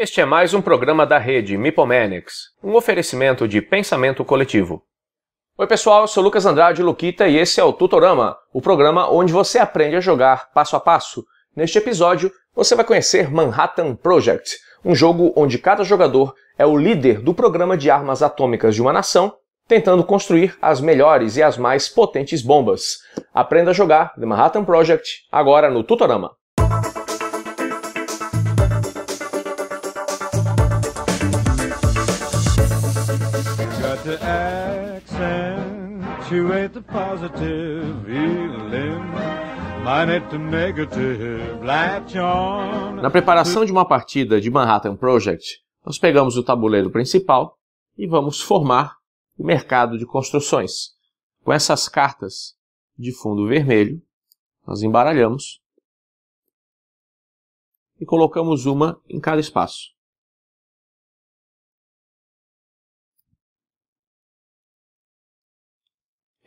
Este é mais um programa da rede Mipomanics, um oferecimento de pensamento coletivo. Oi pessoal, eu sou Lucas Andrade Luquita e esse é o Tutorama, o programa onde você aprende a jogar passo a passo. Neste episódio, você vai conhecer Manhattan Project, um jogo onde cada jogador é o líder do programa de armas atômicas de uma nação, tentando construir as melhores e as mais potentes bombas. Aprenda a jogar The Manhattan Project agora no Tutorama. accentuate the positive Na preparação de uma partida de Manhattan Project, nós pegamos o tabuleiro principal e vamos formar o mercado de construções. Com essas cartas de fundo vermelho, nós embaralhamos e colocamos uma em cada espaço.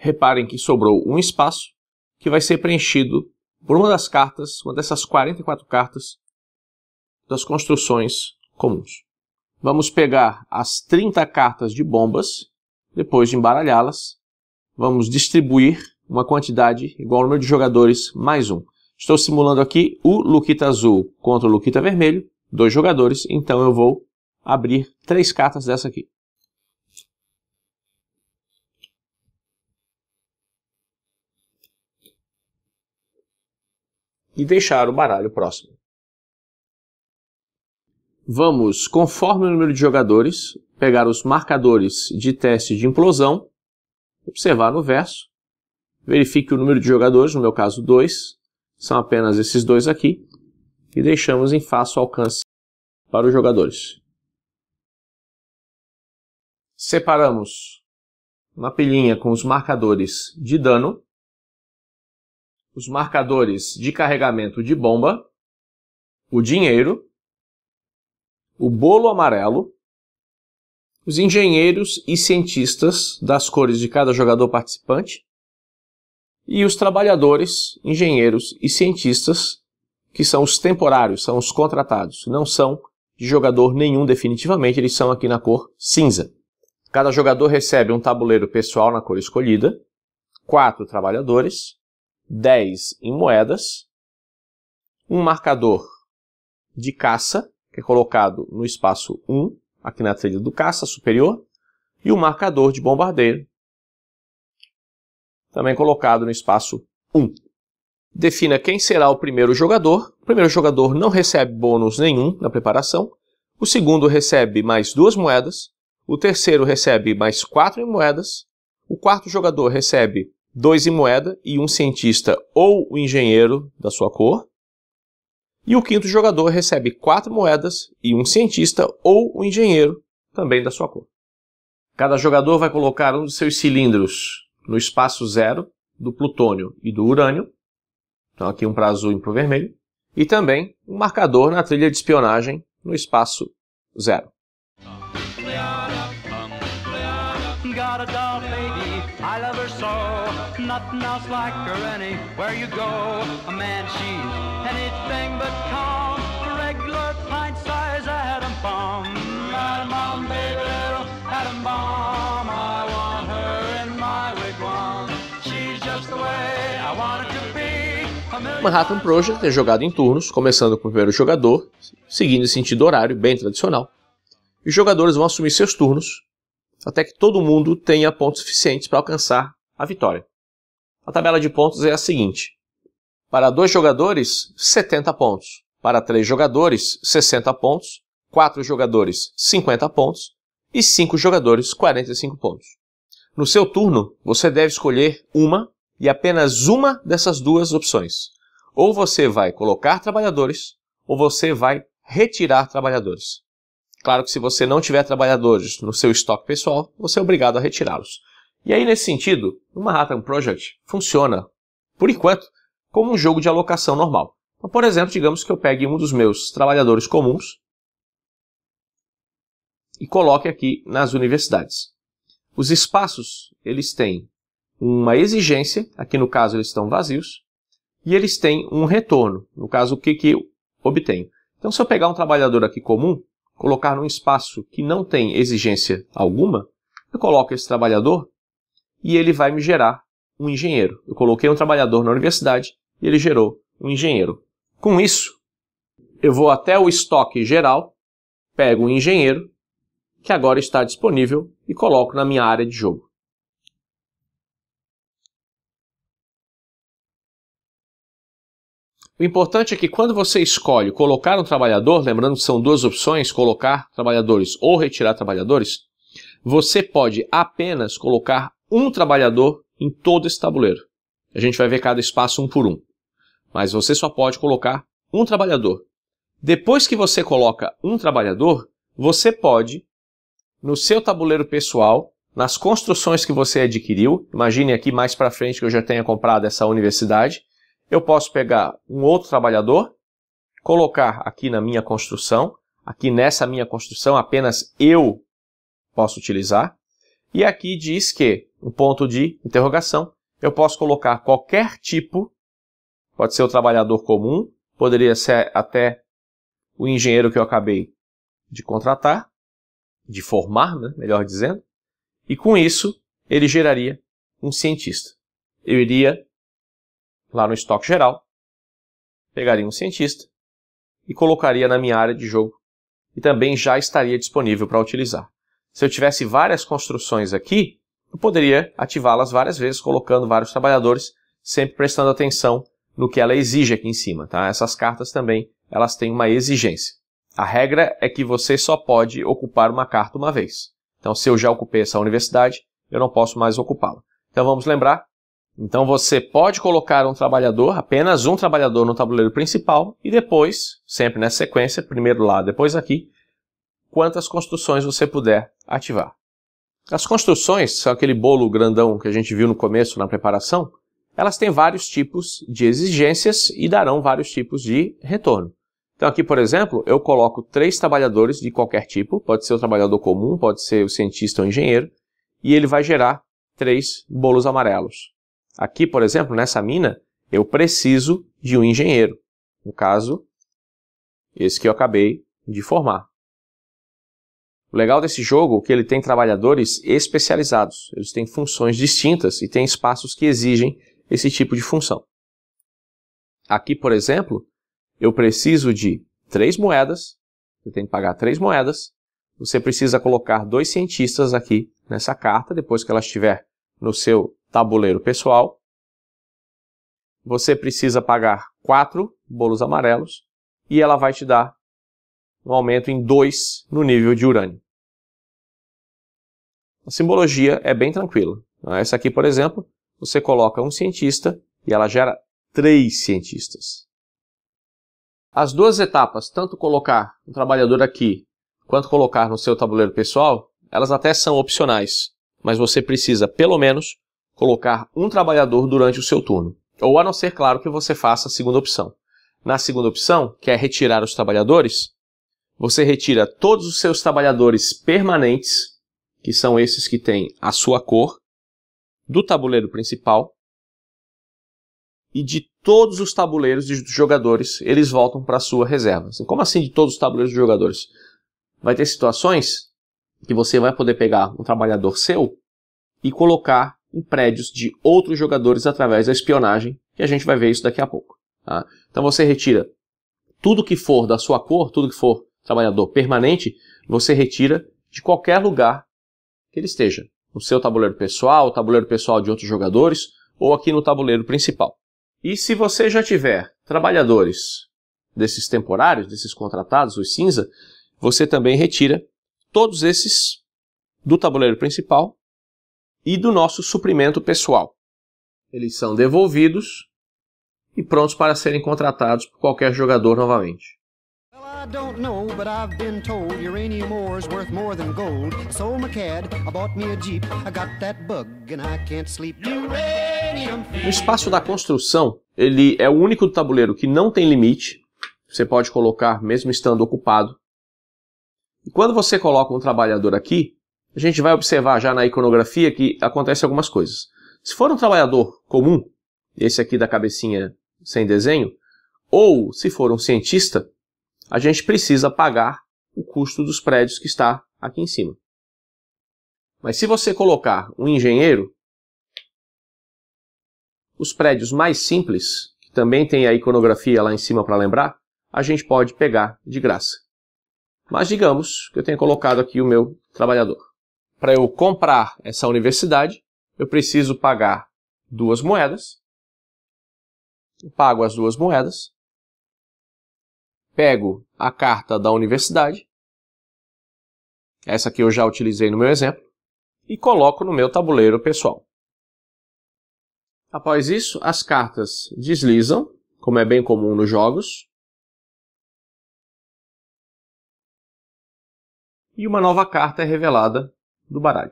reparem que sobrou um espaço que vai ser preenchido por uma das cartas, uma dessas 44 cartas das construções comuns. Vamos pegar as 30 cartas de bombas, depois de embaralhá-las, vamos distribuir uma quantidade igual ao número de jogadores mais um. Estou simulando aqui o Luquita azul contra o Luquita vermelho, dois jogadores, então eu vou abrir três cartas dessa aqui. e deixar o baralho próximo. Vamos, conforme o número de jogadores, pegar os marcadores de teste de implosão, observar no verso, verifique o número de jogadores, no meu caso 2, são apenas esses dois aqui, e deixamos em fácil alcance para os jogadores. Separamos uma pilhinha com os marcadores de dano os marcadores de carregamento de bomba, o dinheiro, o bolo amarelo, os engenheiros e cientistas das cores de cada jogador participante e os trabalhadores, engenheiros e cientistas que são os temporários, são os contratados, não são de jogador nenhum definitivamente, eles são aqui na cor cinza. Cada jogador recebe um tabuleiro pessoal na cor escolhida, quatro trabalhadores, 10 em moedas, um marcador de caça, que é colocado no espaço 1, aqui na trilha do caça superior, e um marcador de bombardeiro, também colocado no espaço 1. Defina quem será o primeiro jogador. O primeiro jogador não recebe bônus nenhum na preparação. O segundo recebe mais duas moedas. O terceiro recebe mais quatro moedas. O quarto jogador recebe dois em moeda e um cientista ou o engenheiro da sua cor. E o quinto jogador recebe quatro moedas e um cientista ou o engenheiro também da sua cor. Cada jogador vai colocar um de seus cilindros no espaço zero do plutônio e do urânio. Então aqui um para azul e um para vermelho. E também um marcador na trilha de espionagem no espaço zero. like her anywhere you go. A man, she's anything but calm. A regular pint size atom bomb. Atom bomb, baby, little atom bomb. I want her in my wigwam. She's just the way I want to be. Manhattan Project é jogado em turnos, começando com o primeiro jogador, seguindo em sentido horário bem tradicional. E os jogadores vão assumir seus turnos até que todo mundo tenha pontos suficientes para alcançar a vitória. A tabela de pontos é a seguinte: para dois jogadores, 70 pontos. Para três jogadores, 60 pontos. Quatro jogadores, 50 pontos. E cinco jogadores, 45 pontos. No seu turno, você deve escolher uma e apenas uma dessas duas opções. Ou você vai colocar trabalhadores, ou você vai retirar trabalhadores. Claro que se você não tiver trabalhadores no seu estoque pessoal, você é obrigado a retirá-los. E aí, nesse sentido, o Manhattan Project funciona, por enquanto, como um jogo de alocação normal. Então, por exemplo, digamos que eu pegue um dos meus trabalhadores comuns e coloque aqui nas universidades. Os espaços, eles têm uma exigência, aqui no caso eles estão vazios, e eles têm um retorno, no caso o que, que eu obtenho. Então, se eu pegar um trabalhador aqui comum, colocar num espaço que não tem exigência alguma, eu coloco esse trabalhador e ele vai me gerar um engenheiro. Eu coloquei um trabalhador na universidade e ele gerou um engenheiro. Com isso, eu vou até o estoque geral, pego um engenheiro, que agora está disponível, e coloco na minha área de jogo. O importante é que quando você escolhe colocar um trabalhador, lembrando que são duas opções, colocar trabalhadores ou retirar trabalhadores, você pode apenas colocar um trabalhador em todo esse tabuleiro. A gente vai ver cada espaço um por um. Mas você só pode colocar um trabalhador. Depois que você coloca um trabalhador, você pode, no seu tabuleiro pessoal, nas construções que você adquiriu, imagine aqui mais para frente que eu já tenha comprado essa universidade, eu posso pegar um outro trabalhador, colocar aqui na minha construção, aqui nessa minha construção apenas eu posso utilizar, e aqui diz que um ponto de interrogação, eu posso colocar qualquer tipo, pode ser o trabalhador comum, poderia ser até o engenheiro que eu acabei de contratar, de formar, né, melhor dizendo, e com isso ele geraria um cientista. Eu iria lá no estoque geral, pegaria um cientista e colocaria na minha área de jogo e também já estaria disponível para utilizar. Se eu tivesse várias construções aqui, eu poderia ativá-las várias vezes, colocando vários trabalhadores, sempre prestando atenção no que ela exige aqui em cima. Tá? Essas cartas também elas têm uma exigência. A regra é que você só pode ocupar uma carta uma vez. Então, se eu já ocupei essa universidade, eu não posso mais ocupá-la. Então, vamos lembrar. Então, você pode colocar um trabalhador, apenas um trabalhador no tabuleiro principal e depois, sempre nessa sequência, primeiro lá, depois aqui, quantas construções você puder ativar. As construções, são aquele bolo grandão que a gente viu no começo na preparação, elas têm vários tipos de exigências e darão vários tipos de retorno. Então aqui, por exemplo, eu coloco três trabalhadores de qualquer tipo, pode ser o trabalhador comum, pode ser o cientista ou o engenheiro, e ele vai gerar três bolos amarelos. Aqui, por exemplo, nessa mina, eu preciso de um engenheiro. No caso, esse que eu acabei de formar. O legal desse jogo é que ele tem trabalhadores especializados, eles têm funções distintas e têm espaços que exigem esse tipo de função. Aqui, por exemplo, eu preciso de três moedas, você tem que pagar três moedas, você precisa colocar dois cientistas aqui nessa carta, depois que ela estiver no seu tabuleiro pessoal. Você precisa pagar quatro bolos amarelos e ela vai te dar um aumento em 2 no nível de urânio. A simbologia é bem tranquila. Tá? Essa aqui, por exemplo, você coloca um cientista e ela gera três cientistas. As duas etapas, tanto colocar um trabalhador aqui quanto colocar no seu tabuleiro pessoal, elas até são opcionais, mas você precisa, pelo menos, colocar um trabalhador durante o seu turno. Ou a não ser, claro, que você faça a segunda opção. Na segunda opção, que é retirar os trabalhadores, você retira todos os seus trabalhadores permanentes, que são esses que têm a sua cor, do tabuleiro principal e de todos os tabuleiros dos jogadores, eles voltam para a sua reserva. Assim, como assim de todos os tabuleiros dos jogadores? Vai ter situações que você vai poder pegar um trabalhador seu e colocar em prédios de outros jogadores através da espionagem, que a gente vai ver isso daqui a pouco. Tá? Então você retira tudo que for da sua cor, tudo que for trabalhador permanente, você retira de qualquer lugar que ele esteja. No seu tabuleiro pessoal, o tabuleiro pessoal de outros jogadores ou aqui no tabuleiro principal. E se você já tiver trabalhadores desses temporários, desses contratados, os cinza, você também retira todos esses do tabuleiro principal e do nosso suprimento pessoal. Eles são devolvidos e prontos para serem contratados por qualquer jogador novamente. I don't know, but I've been told uranium worth more than gold. So I bought me a Jeep. I got that bug and I can't sleep. Uranium espaço da construção, ele é o único do tabuleiro que não tem limite. Você pode colocar mesmo estando ocupado. E quando você coloca um trabalhador aqui, a gente vai observar já na iconografia que acontece algumas coisas. Se for um trabalhador comum, esse aqui da cabecinha sem desenho, ou se for um cientista, a gente precisa pagar o custo dos prédios que está aqui em cima. Mas se você colocar um engenheiro, os prédios mais simples, que também tem a iconografia lá em cima para lembrar, a gente pode pegar de graça. Mas digamos que eu tenha colocado aqui o meu trabalhador. Para eu comprar essa universidade, eu preciso pagar duas moedas. Eu pago as duas moedas pego a carta da universidade, essa que eu já utilizei no meu exemplo, e coloco no meu tabuleiro pessoal. Após isso, as cartas deslizam, como é bem comum nos jogos, e uma nova carta é revelada do baralho.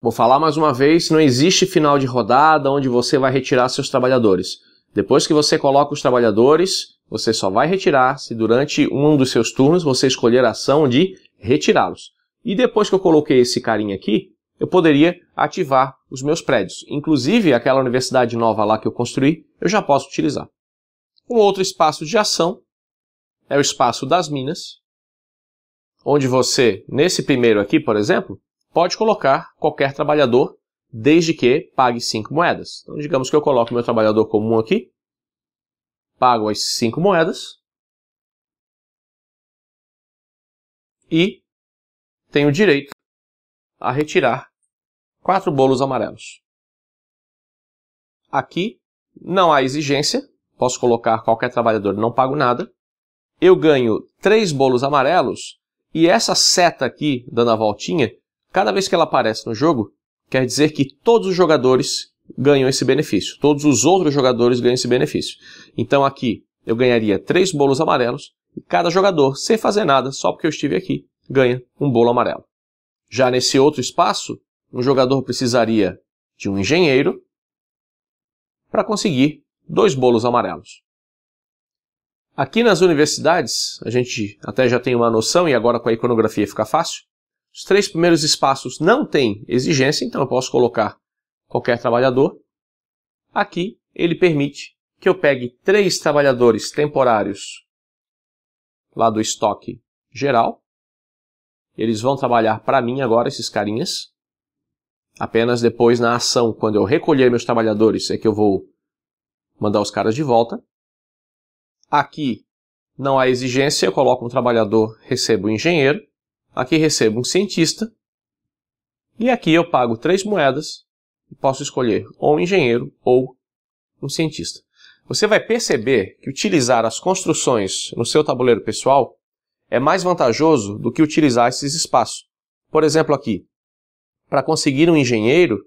Vou falar mais uma vez, não existe final de rodada onde você vai retirar seus trabalhadores. Depois que você coloca os trabalhadores, você só vai retirar se durante um dos seus turnos você escolher a ação de retirá-los. E depois que eu coloquei esse carinha aqui, eu poderia ativar os meus prédios. Inclusive, aquela universidade nova lá que eu construí, eu já posso utilizar. Um outro espaço de ação é o espaço das minas, onde você, nesse primeiro aqui, por exemplo, pode colocar qualquer trabalhador desde que pague 5 moedas. Então, digamos que eu coloco meu trabalhador comum aqui, pago as 5 moedas e tenho direito a retirar quatro bolos amarelos. Aqui não há exigência, posso colocar qualquer trabalhador, não pago nada. Eu ganho três bolos amarelos e essa seta aqui, dando a voltinha, cada vez que ela aparece no jogo, quer dizer que todos os jogadores ganham esse benefício, todos os outros jogadores ganham esse benefício. Então aqui eu ganharia três bolos amarelos e cada jogador, sem fazer nada, só porque eu estive aqui, ganha um bolo amarelo. Já nesse outro espaço, um jogador precisaria de um engenheiro para conseguir dois bolos amarelos. Aqui nas universidades, a gente até já tem uma noção e agora com a iconografia fica fácil, os três primeiros espaços não têm exigência, então eu posso colocar qualquer trabalhador. Aqui ele permite que eu pegue três trabalhadores temporários lá do estoque geral. Eles vão trabalhar para mim agora, esses carinhas. Apenas depois na ação, quando eu recolher meus trabalhadores, é que eu vou mandar os caras de volta. Aqui não há exigência, eu coloco um trabalhador, recebo um engenheiro. Aqui recebo um cientista. E aqui eu pago três moedas e posso escolher ou um engenheiro ou um cientista. Você vai perceber que utilizar as construções no seu tabuleiro pessoal é mais vantajoso do que utilizar esses espaços. Por exemplo, aqui, para conseguir um engenheiro,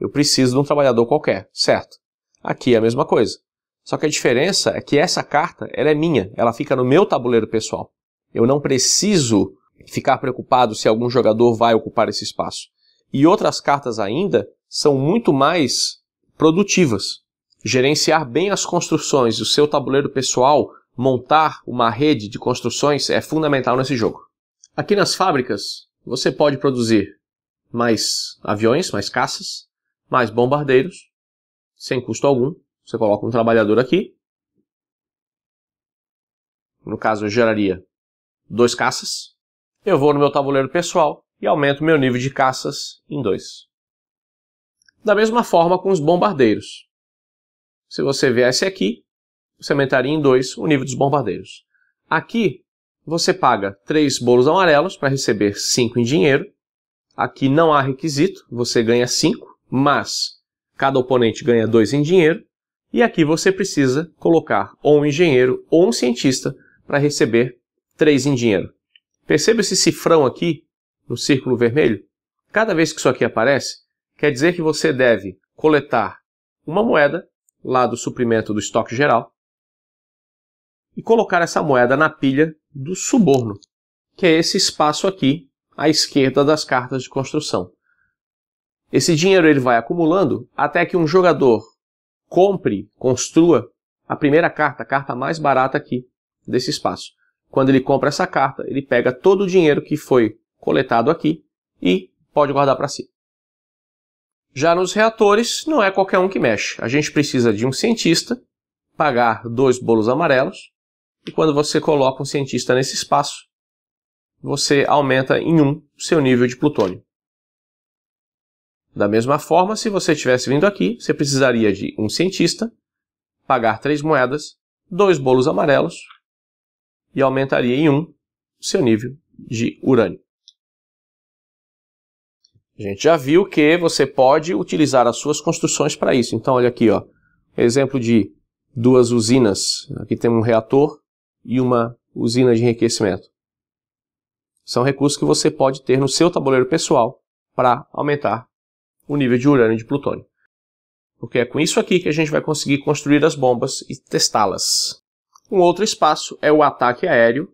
eu preciso de um trabalhador qualquer, certo? Aqui é a mesma coisa. Só que a diferença é que essa carta ela é minha, ela fica no meu tabuleiro pessoal. Eu não preciso ficar preocupado se algum jogador vai ocupar esse espaço. E outras cartas ainda são muito mais produtivas. Gerenciar bem as construções, o seu tabuleiro pessoal, montar uma rede de construções é fundamental nesse jogo. Aqui nas fábricas, você pode produzir mais aviões, mais caças, mais bombardeiros, sem custo algum. Você coloca um trabalhador aqui. No caso, eu geraria dois caças, eu vou no meu tabuleiro pessoal e aumento meu nível de caças em 2. Da mesma forma com os bombardeiros. Se você viesse aqui, você aumentaria em 2 o nível dos bombardeiros. Aqui, você paga 3 bolos amarelos para receber 5 em dinheiro. Aqui não há requisito, você ganha 5, mas cada oponente ganha 2 em dinheiro. E aqui você precisa colocar ou um engenheiro ou um cientista para receber 3 em dinheiro. Perceba esse cifrão aqui, no círculo vermelho? Cada vez que isso aqui aparece, quer dizer que você deve coletar uma moeda, lá do suprimento do estoque geral, e colocar essa moeda na pilha do suborno, que é esse espaço aqui à esquerda das cartas de construção. Esse dinheiro ele vai acumulando até que um jogador compre, construa a primeira carta, a carta mais barata aqui desse espaço. Quando ele compra essa carta, ele pega todo o dinheiro que foi coletado aqui e pode guardar para si. Já nos reatores, não é qualquer um que mexe. A gente precisa de um cientista, pagar dois bolos amarelos, e quando você coloca um cientista nesse espaço, você aumenta em um seu nível de plutônio. Da mesma forma, se você tivesse vindo aqui, você precisaria de um cientista, pagar três moedas, dois bolos amarelos e aumentaria em 1 o seu nível de urânio. A gente já viu que você pode utilizar as suas construções para isso. Então, olha aqui, ó, exemplo de duas usinas. Aqui tem um reator e uma usina de enriquecimento. São recursos que você pode ter no seu tabuleiro pessoal para aumentar o nível de urânio e de plutônio. Porque é com isso aqui que a gente vai conseguir construir as bombas e testá-las. Um outro espaço é o ataque aéreo,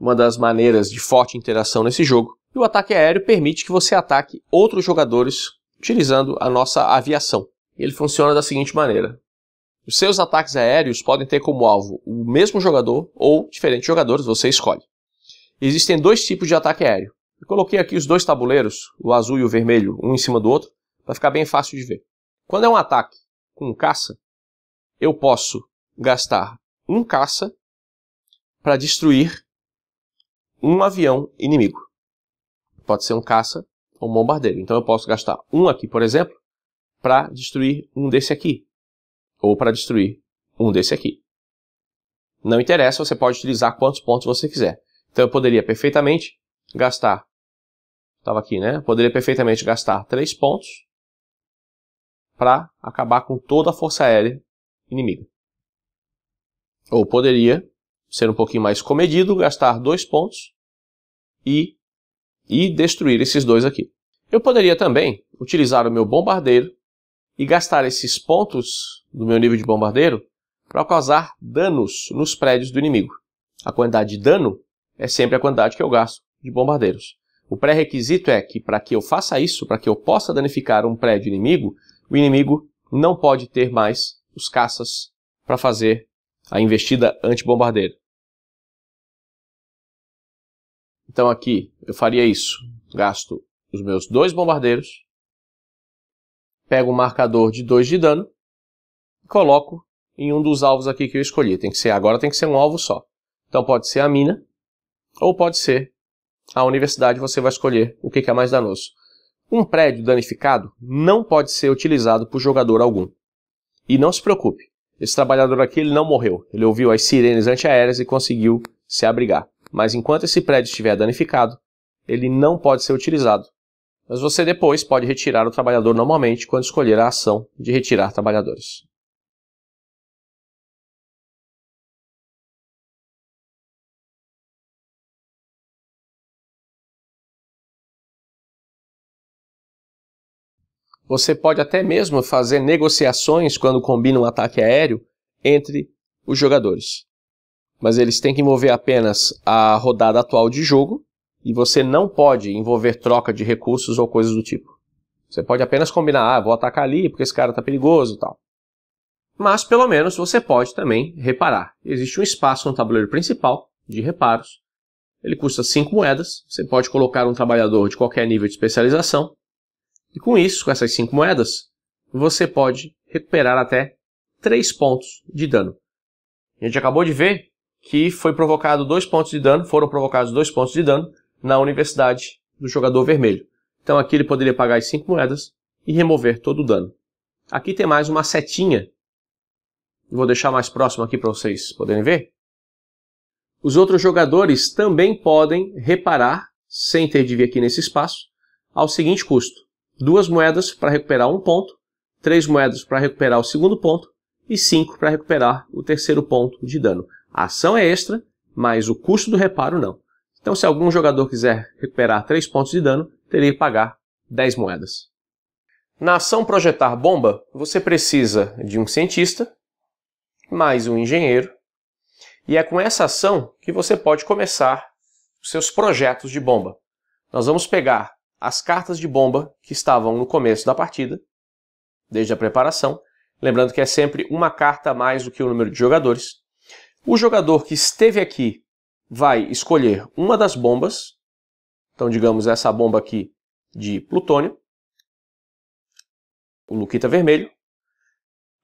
uma das maneiras de forte interação nesse jogo. E o ataque aéreo permite que você ataque outros jogadores utilizando a nossa aviação. Ele funciona da seguinte maneira: os seus ataques aéreos podem ter como alvo o mesmo jogador ou diferentes jogadores, você escolhe. Existem dois tipos de ataque aéreo. Eu coloquei aqui os dois tabuleiros, o azul e o vermelho, um em cima do outro, para ficar bem fácil de ver. Quando é um ataque com um caça, eu posso gastar um caça para destruir um avião inimigo. Pode ser um caça ou um bombardeiro. Então eu posso gastar um aqui, por exemplo, para destruir um desse aqui. Ou para destruir um desse aqui. Não interessa, você pode utilizar quantos pontos você quiser. Então eu poderia perfeitamente gastar. Estava aqui, né? Poderia perfeitamente gastar 3 pontos para acabar com toda a força aérea inimiga ou poderia ser um pouquinho mais comedido, gastar dois pontos e, e destruir esses dois aqui. Eu poderia também utilizar o meu bombardeiro e gastar esses pontos do meu nível de bombardeiro para causar danos nos prédios do inimigo. A quantidade de dano é sempre a quantidade que eu gasto de bombardeiros. O pré-requisito é que para que eu faça isso, para que eu possa danificar um prédio inimigo, o inimigo não pode ter mais os caças para fazer a investida antibombardeira. Então aqui eu faria isso. Gasto os meus dois bombardeiros, pego um marcador de 2 de dano e coloco em um dos alvos aqui que eu escolhi. Tem que ser agora tem que ser um alvo só. Então pode ser a mina ou pode ser a universidade, você vai escolher o que é mais danoso. Um prédio danificado não pode ser utilizado por jogador algum. E não se preocupe, esse trabalhador aqui ele não morreu. Ele ouviu as sirenes antiaéreas e conseguiu se abrigar. Mas enquanto esse prédio estiver danificado, ele não pode ser utilizado. Mas você depois pode retirar o trabalhador normalmente quando escolher a ação de retirar trabalhadores. Você pode até mesmo fazer negociações quando combina um ataque aéreo entre os jogadores. Mas eles têm que envolver apenas a rodada atual de jogo e você não pode envolver troca de recursos ou coisas do tipo. Você pode apenas combinar, ah, vou atacar ali porque esse cara tá perigoso e tal. Mas pelo menos você pode também reparar. Existe um espaço no tabuleiro principal de reparos. Ele custa 5 moedas. Você pode colocar um trabalhador de qualquer nível de especialização e com isso, com essas 5 moedas, você pode recuperar até 3 pontos de dano. A gente acabou de ver que foi provocado 2 pontos de dano, foram provocados 2 pontos de dano na universidade do jogador vermelho. Então aqui ele poderia pagar as 5 moedas e remover todo o dano. Aqui tem mais uma setinha. Vou deixar mais próximo aqui para vocês poderem ver. Os outros jogadores também podem reparar, sem ter de vir aqui nesse espaço, ao seguinte custo duas moedas para recuperar um ponto, três moedas para recuperar o segundo ponto e cinco para recuperar o terceiro ponto de dano. A ação é extra, mas o custo do reparo não. Então, se algum jogador quiser recuperar três pontos de dano, teria que pagar 10 moedas. Na ação projetar bomba, você precisa de um cientista mais um engenheiro, e é com essa ação que você pode começar os seus projetos de bomba. Nós vamos pegar as cartas de bomba que estavam no começo da partida, desde a preparação, lembrando que é sempre uma carta a mais do que o número de jogadores. O jogador que esteve aqui vai escolher uma das bombas, então digamos essa bomba aqui de plutônio, o Luquita vermelho.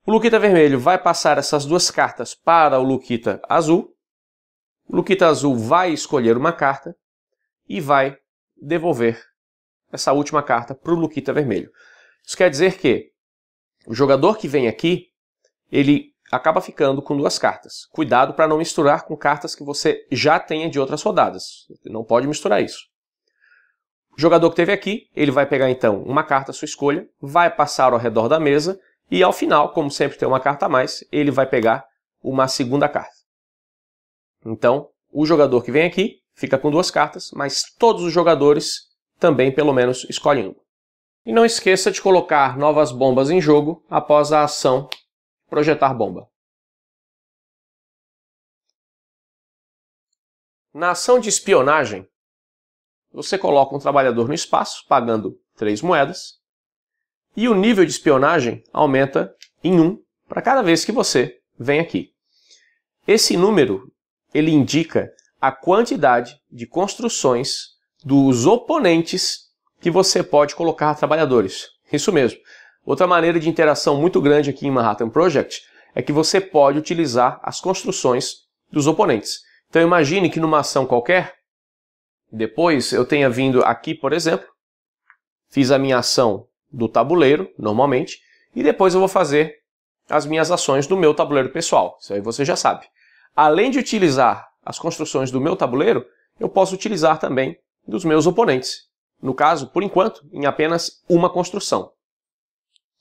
O Luquita vermelho vai passar essas duas cartas para o Luquita azul. O Luquita azul vai escolher uma carta e vai devolver essa última carta para o Luquita Vermelho. Isso quer dizer que o jogador que vem aqui, ele acaba ficando com duas cartas. Cuidado para não misturar com cartas que você já tenha de outras rodadas. Não pode misturar isso. O jogador que teve aqui, ele vai pegar então uma carta à sua escolha, vai passar ao redor da mesa e ao final, como sempre tem uma carta a mais, ele vai pegar uma segunda carta. Então, o jogador que vem aqui fica com duas cartas, mas todos os jogadores também pelo menos escolhe uma. E não esqueça de colocar novas bombas em jogo após a ação projetar bomba. Na ação de espionagem, você coloca um trabalhador no espaço, pagando 3 moedas, e o nível de espionagem aumenta em 1 para cada vez que você vem aqui. Esse número ele indica a quantidade de construções dos oponentes que você pode colocar trabalhadores. Isso mesmo. Outra maneira de interação muito grande aqui em Manhattan Project é que você pode utilizar as construções dos oponentes. Então imagine que numa ação qualquer, depois eu tenha vindo aqui, por exemplo, fiz a minha ação do tabuleiro, normalmente, e depois eu vou fazer as minhas ações do meu tabuleiro pessoal. Isso aí você já sabe. Além de utilizar as construções do meu tabuleiro, eu posso utilizar também dos meus oponentes. No caso, por enquanto, em apenas uma construção.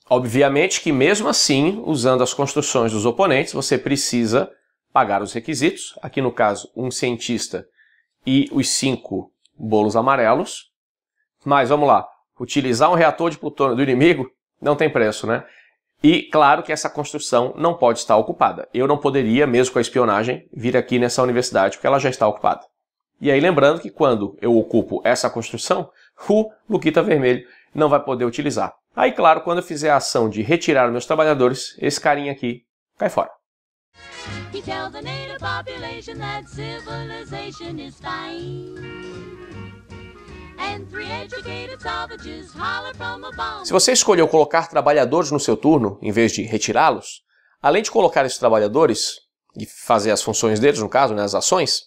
Obviamente que, mesmo assim, usando as construções dos oponentes, você precisa pagar os requisitos. Aqui, no caso, um cientista e os cinco bolos amarelos. Mas, vamos lá, utilizar um reator de plutônio do inimigo não tem preço, né? E claro que essa construção não pode estar ocupada. Eu não poderia, mesmo com a espionagem, vir aqui nessa universidade, porque ela já está ocupada. E aí lembrando que quando eu ocupo essa construção, o Luquita vermelho não vai poder utilizar. Aí, claro, quando eu fizer a ação de retirar meus trabalhadores, esse carinha aqui cai fora. Se você escolheu colocar trabalhadores no seu turno, em vez de retirá-los, além de colocar esses trabalhadores e fazer as funções deles, no caso, né, as ações,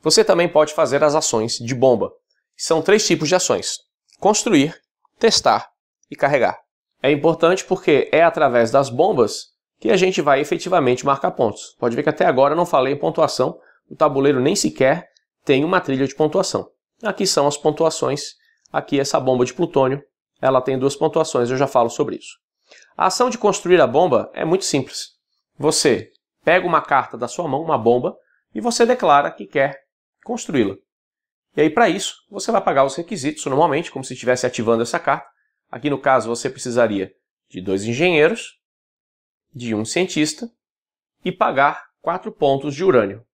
você também pode fazer as ações de bomba. São três tipos de ações: construir, testar e carregar. É importante porque é através das bombas que a gente vai efetivamente marcar pontos. Pode ver que até agora eu não falei em pontuação, o tabuleiro nem sequer tem uma trilha de pontuação. Aqui são as pontuações, aqui essa bomba de plutônio, ela tem duas pontuações, eu já falo sobre isso. A ação de construir a bomba é muito simples. Você pega uma carta da sua mão, uma bomba, e você declara que quer construí-la. E aí, para isso, você vai pagar os requisitos normalmente, como se estivesse ativando essa carta. Aqui no caso, você precisaria de dois engenheiros, de um cientista e pagar quatro pontos de urânio.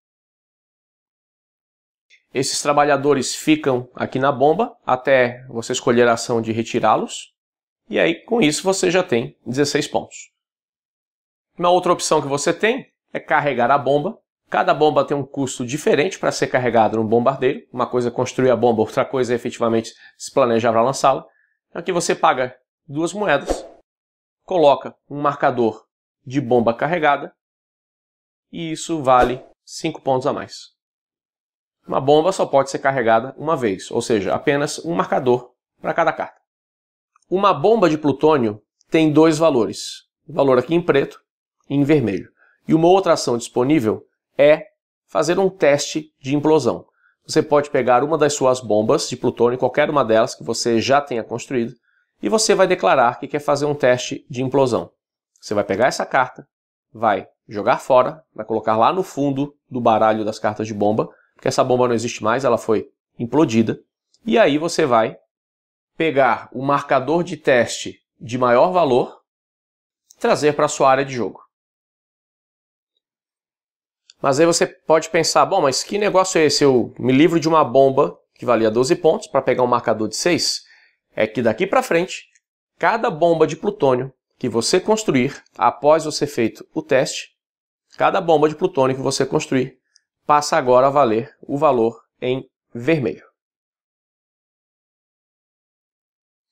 Esses trabalhadores ficam aqui na bomba até você escolher a ação de retirá-los, e aí com isso você já tem 16 pontos. Uma outra opção que você tem é carregar a bomba Cada bomba tem um custo diferente para ser carregada no bombardeiro. Uma coisa é construir a bomba, outra coisa é efetivamente se planejar para lançá-la. Então aqui você paga duas moedas, coloca um marcador de bomba carregada e isso vale 5 pontos a mais. Uma bomba só pode ser carregada uma vez, ou seja, apenas um marcador para cada carta. Uma bomba de plutônio tem dois valores, o valor aqui em preto e em vermelho. E uma outra ação disponível é fazer um teste de implosão. Você pode pegar uma das suas bombas de plutônio, qualquer uma delas que você já tenha construído, e você vai declarar que quer fazer um teste de implosão. Você vai pegar essa carta, vai jogar fora, vai colocar lá no fundo do baralho das cartas de bomba, porque essa bomba não existe mais, ela foi implodida. E aí você vai pegar o marcador de teste de maior valor, trazer para a sua área de jogo. Mas aí você pode pensar, bom, mas que negócio é esse? Eu me livro de uma bomba que valia 12 pontos para pegar um marcador de 6? É que daqui para frente, cada bomba de plutônio que você construir após você feito o teste, cada bomba de plutônio que você construir passa agora a valer o valor em vermelho.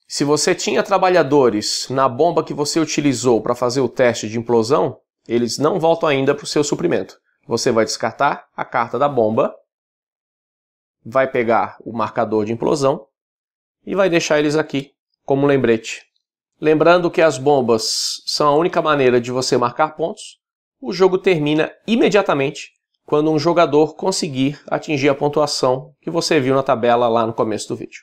Se você tinha trabalhadores na bomba que você utilizou para fazer o teste de implosão, eles não voltam ainda para o seu suprimento. Você vai descartar a carta da bomba, vai pegar o marcador de implosão e vai deixar eles aqui como lembrete. Lembrando que as bombas são a única maneira de você marcar pontos, o jogo termina imediatamente quando um jogador conseguir atingir a pontuação que você viu na tabela lá no começo do vídeo.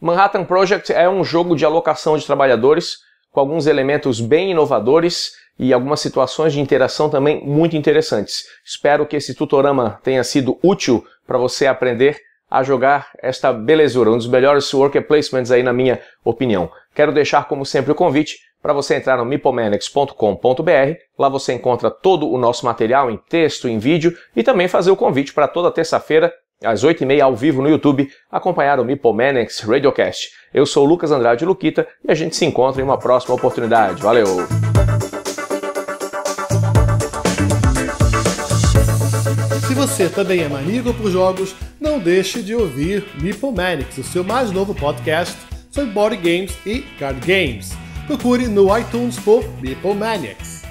Manhattan Project é um jogo de alocação de trabalhadores com alguns elementos bem inovadores e algumas situações de interação também muito interessantes. Espero que esse tutorama tenha sido útil para você aprender a jogar esta belezura, um dos melhores worker placements aí na minha opinião. Quero deixar como sempre o convite para você entrar no mipomanex.com.br, Lá você encontra todo o nosso material em texto, em vídeo e também fazer o convite para toda terça-feira às 8h30 ao vivo no YouTube, acompanhar o Mipomanics Radiocast. Eu sou o Lucas Andrade Luquita e a gente se encontra em uma próxima oportunidade. Valeu! Se você também é maníaco por jogos, não deixe de ouvir Mipomanics, o seu mais novo podcast sobre board games e card games. Procure no iTunes por Mipomaniacs.